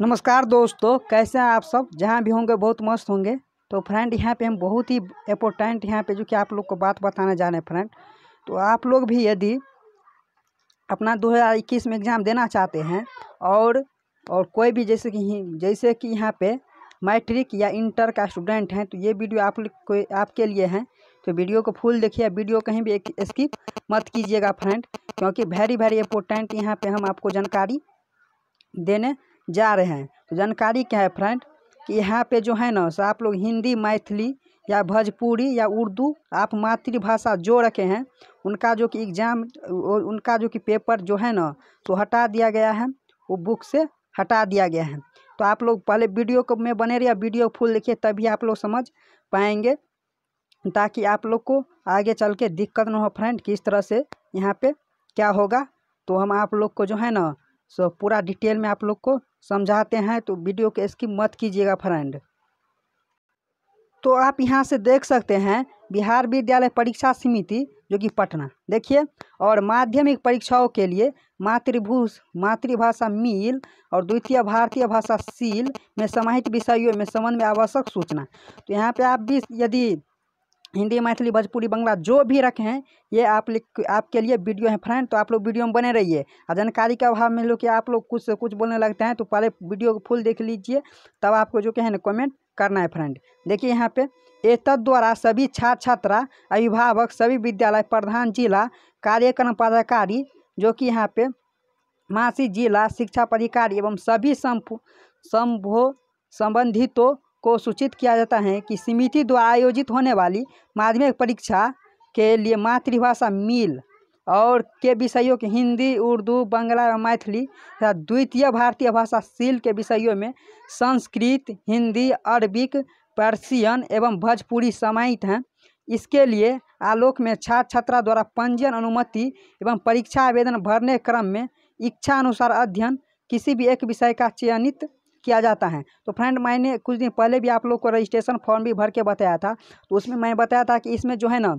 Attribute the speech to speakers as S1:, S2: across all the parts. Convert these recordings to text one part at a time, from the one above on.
S1: नमस्कार दोस्तों कैसे हैं आप सब जहाँ भी होंगे बहुत मस्त होंगे तो फ्रेंड यहाँ पे हम बहुत ही इम्पोर्टेंट यहाँ पे जो कि आप लोग को बात बताने जा रहे हैं फ्रेंड तो आप लोग भी यदि अपना 2021 में एग्ज़ाम देना चाहते हैं और और कोई भी जैसे कि जैसे कि यहाँ पे मैट्रिक या इंटर का स्टूडेंट हैं तो ये वीडियो आप कोई आपके लिए हैं तो वीडियो को फुल देखिए वीडियो कहीं भी एक स्किप मत कीजिएगा फ्रेंड क्योंकि वेरी वेरी इम्पोर्टेंट यहाँ पर हम आपको जानकारी देने जा रहे हैं तो जानकारी क्या है फ्रेंड कि यहाँ पे जो है ना सो आप लोग हिंदी मैथिली या भोजपुरी या उर्दू आप मातृभाषा जो रखे हैं उनका जो कि एग्ज़ाम उनका जो कि पेपर जो है ना तो हटा दिया गया है वो बुक से हटा दिया गया है तो आप लोग पहले वीडियो को में बने रहिए वीडियो फुल देखिए तभी आप लोग समझ पाएंगे ताकि आप लोग को आगे चल के दिक्कत ना हो फ्रेंड किस तरह से यहाँ पे क्या होगा तो हम आप लोग को जो है ना सो पूरा डिटेल में आप लोग को समझाते हैं तो वीडियो के स्किप मत कीजिएगा फ्रेंड तो आप यहाँ से देख सकते हैं बिहार विद्यालय परीक्षा समिति जो कि पटना देखिए और माध्यमिक परीक्षाओं के लिए मातृभू मातृभाषा मील और द्वितीय भारतीय भाषा सील में समाहित विषयों में संबंध में आवश्यक सूचना तो यहाँ पे आप भी यदि हिंदी मैथिली भोजपुरी बंगला जो भी रखे हैं ये आप आपके लिए वीडियो है फ्रेंड तो आप लोग वीडियो में बने रहिए और जानकारी के अभाव में लोग कि आप लोग कुछ से कुछ बोलने लगते हैं तो पहले वीडियो को फुल देख लीजिए तब आपको जो है ना कमेंट करना है फ्रेंड देखिए यहाँ पे एतद द्वारा सभी छात्र छात्रा अभिभावक सभी विद्यालय प्रधान जिला कार्यक्रम पदाधिकारी जो कि यहाँ पे मासी जिला शिक्षा पदाधिकारी एवं सभी संभो संबंधितों को सूचित किया जाता है कि समिति द्वारा आयोजित होने वाली माध्यमिक परीक्षा के लिए मातृभाषा मील और के विषयों के हिंदी उर्दू बंगला और मैथिली तथा द्वितीय भारतीय भाषा सील के विषयों में संस्कृत हिंदी अरबिक पर्शियन एवं भोजपुरी समाहित हैं इसके लिए आलोक में छात्र छात्रा द्वारा पंजीयन अनुमति एवं परीक्षा आवेदन भरने क्रम में इच्छा अनुसार अध्ययन किसी भी एक विषय का चयनित किया जाता है तो फ्रेंड मैंने कुछ दिन पहले भी आप लोग को रजिस्ट्रेशन फॉर्म भी भर के बताया था तो उसमें मैंने बताया था कि इसमें जो है ना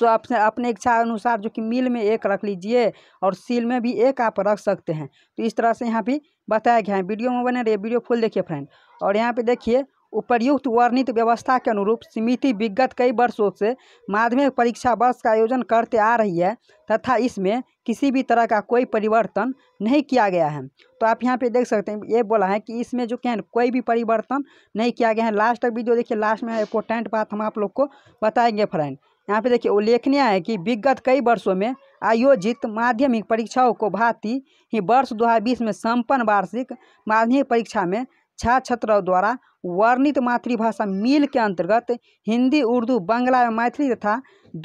S1: तो आप अपने इच्छा अनुसार जो कि मिल में एक रख लीजिए और सील में भी एक आप रख सकते हैं तो इस तरह से यहाँ भी बताया गया है वीडियो में बने रहिए वीडियो फुल देखिए फ्रेंड और यहाँ पे देखिए उपर्युक्त वर्णित व्यवस्था के अनुरूप समिति विगत कई वर्षों से माध्यमिक परीक्षा वर्ष का आयोजन करते आ रही है तथा इसमें किसी भी तरह का कोई परिवर्तन नहीं किया गया है तो आप यहाँ पे देख सकते हैं ये बोला है कि इसमें जो क्या कोई भी परिवर्तन नहीं किया गया है लास्ट तक वीडियो देखिए लास्ट में इम्पोर्टेंट बात हम आप लोग को बताएंगे फ्रेंड यहाँ पे देखिए उल्लेखनीय है कि विगत कई वर्षों में आयोजित माध्यमिक परीक्षाओं को भांति ही वर्ष 2020 में संपन्न वार्षिक माध्यमिक परीक्षा में छा छात्राओं द्वारा वर्णित मातृभाषा मील के अंतर्गत हिंदी उर्दू बांग्ला एवं मैथिली तथा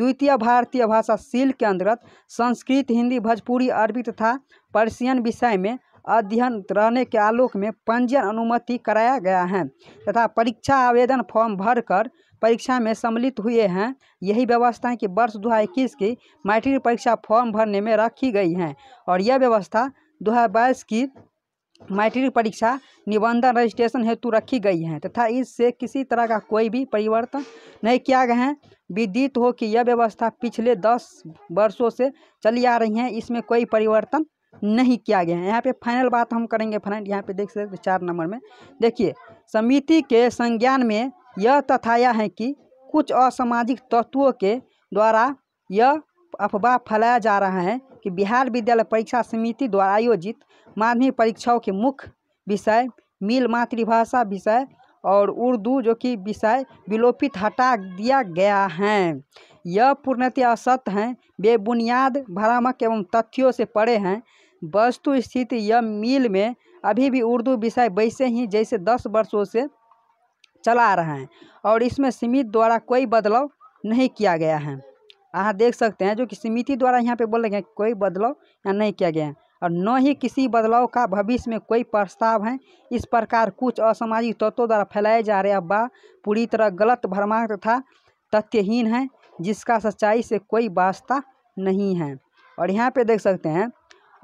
S1: द्वितीय भारतीय भाषा सील के अंतर्गत संस्कृत हिंदी भोजपुरी अरबी तथा पर्सियन विषय में अध्ययन रहने के आलोक में पंजीयन अनुमति कराया गया है तथा परीक्षा आवेदन फॉर्म भरकर परीक्षा में सम्मिलित हुए हैं यही है कि वर्ष दो की मैट्रिक परीक्षा फॉर्म भरने में रखी गई हैं और यह व्यवस्था दो की मैट्रिक परीक्षा निबंधन रजिस्ट्रेशन हेतु रखी गई हैं तथा इससे किसी तरह का कोई भी परिवर्तन नहीं किया गया है विदित हो कि यह व्यवस्था पिछले दस वर्षों से चली आ रही है इसमें कोई परिवर्तन नहीं किया गया है यहाँ पे फाइनल बात हम करेंगे फ्रेंड यहाँ पे देख सकते चार नंबर में देखिए समिति के संज्ञान में यह तथाया है कि कुछ असामाजिक तत्वों के द्वारा यह अफवाह फैलाया जा रहा है कि बिहार विद्यालय परीक्षा समिति द्वारा आयोजित माध्यमिक परीक्षाओं के मुख्य विषय मिल मातृभाषा विषय और उर्दू जो कि विषय विलोपित हटा दिया गया है यह पूर्णतः असत्य हैं बेबुनियाद भ्रामक एवं तथ्यों से पड़े हैं वस्तु स्थिति यह मिल में अभी भी उर्दू विषय वैसे ही जैसे दस वर्षों से चला रहा है और इसमें समिति द्वारा कोई बदलाव नहीं किया गया है आप देख सकते हैं जो कि समिति द्वारा यहाँ पे बोल रहे हैं कोई बदलाव यहाँ नहीं किया गया है और न ही किसी बदलाव का भविष्य में कोई प्रस्ताव है इस प्रकार कुछ असामाजिक तत्वों द्वारा फैलाए जा रहे अफवाह पूरी तरह गलत भरमार तथा तथ्यहीन है जिसका सच्चाई से कोई वास्ता नहीं है और यहाँ पे देख सकते हैं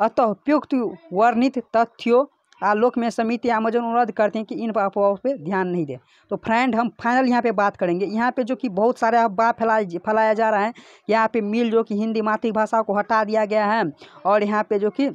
S1: अतःपयुक्त उपयुक्त वर्णित तथ्यों आलोक में समिति आमजन अनुरोध करते हैं कि इन अफवाहों पर ध्यान नहीं दें तो फ्रेंड हम फाइनल यहाँ पे बात करेंगे यहाँ पे जो कि बहुत सारे अफवाह फैलाए फैलाया जा रहा है यहाँ पे मिल जो कि हिंदी मातृभाषा को हटा दिया गया है और यहाँ पे जो कि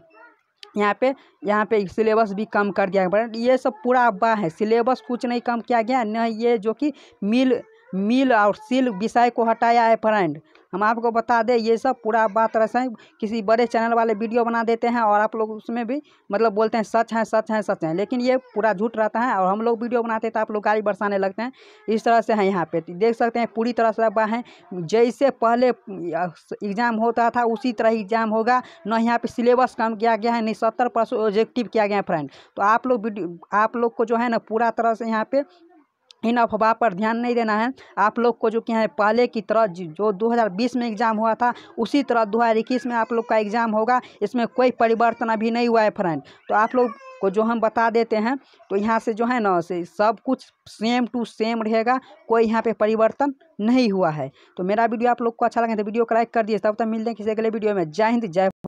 S1: यहाँ पे यहाँ पे सिलेबस भी कम कर दिया गया ये सब पूरा अब्बा है सिलेबस कुछ नहीं कम किया गया न ये जो कि मिल मिल और सिल विषय को हटाया है फ्रेंड हम आपको बता दें ये सब पूरा बात है किसी बड़े चैनल वाले वीडियो बना देते हैं और आप लोग उसमें भी मतलब बोलते हैं सच है सच है सच है लेकिन ये पूरा झूठ रहता है और हम लोग वीडियो बनाते तो आप लोग गाड़ी बरसाने लगते हैं इस तरह से हैं यहाँ पे देख सकते हैं पूरी तरह से बाहें जैसे पहले एग्ज़ाम होता था उसी तरह एग्ज़ाम होगा न यहाँ पे सिलेबस कम किया गया है नहीं सत्तर ऑब्जेक्टिव किया गया है फ्रेंड तो आप लोग आप लोग को जो है ना पूरा तरह से यहाँ पे इन अफवाह पर ध्यान नहीं देना है आप लोग को जो कि है पहले की तरह जो 2020 में एग्ज़ाम हुआ था उसी तरह 2021 में आप लोग का एग्ज़ाम होगा इसमें कोई परिवर्तन अभी नहीं हुआ है फ्रेंड तो आप लोग को जो हम बता देते हैं तो यहाँ से जो है ना से सब कुछ सेम टू सेम रहेगा कोई यहाँ पे परिवर्तन नहीं हुआ है तो मेरा वीडियो आप लोग को अच्छा लगे तो वीडियो को लाइक कर दिए तब तक मिलते हैं किसी अगले वीडियो में जय हिंद जय